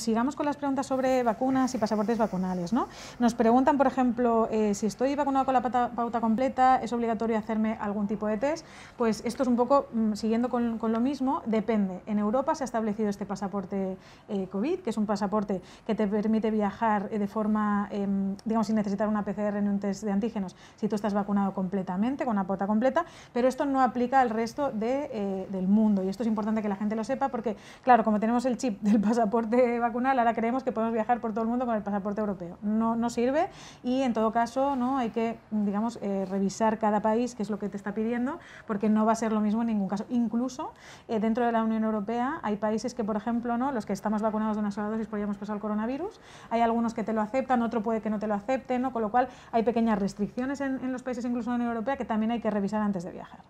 Sigamos con las preguntas sobre vacunas y pasaportes vacunales. ¿no? Nos preguntan, por ejemplo, eh, si estoy vacunado con la pauta, completa, ¿es obligatorio hacerme algún tipo de test? Pues esto es un poco, mm, siguiendo con, lo mismo, depende. En Europa se ha establecido este pasaporte eh, COVID, que es un pasaporte que te permite viajar eh, de forma, em, digamos, sin necesitar una PCR ni un test de antígenos, si tú estás vacunado completamente, con la pauta completa, pero esto no aplica al resto del mundo. Y esto es importante que la gente lo sepa porque, claro, como tenemos el chip del pasaporte vacunado, ahora creemos que podemos viajar por todo el mundo con el pasaporte europeo. No, sirve y en todo caso ¿no? hay que, digamos, eh, revisar cada país qué es lo que te está pidiendo, porque no va a ser lo mismo en ningún caso. Incluso eh, dentro de la Unión Europea hay países que, por ejemplo, los que estamos vacunados de una sola dosis podríamos pasar el coronavirus, hay algunos que te lo aceptan, otro puede que no te lo acepten, con lo cual hay pequeñas restricciones en, los países incluso de la Unión Europea que también hay que revisar antes de viajar.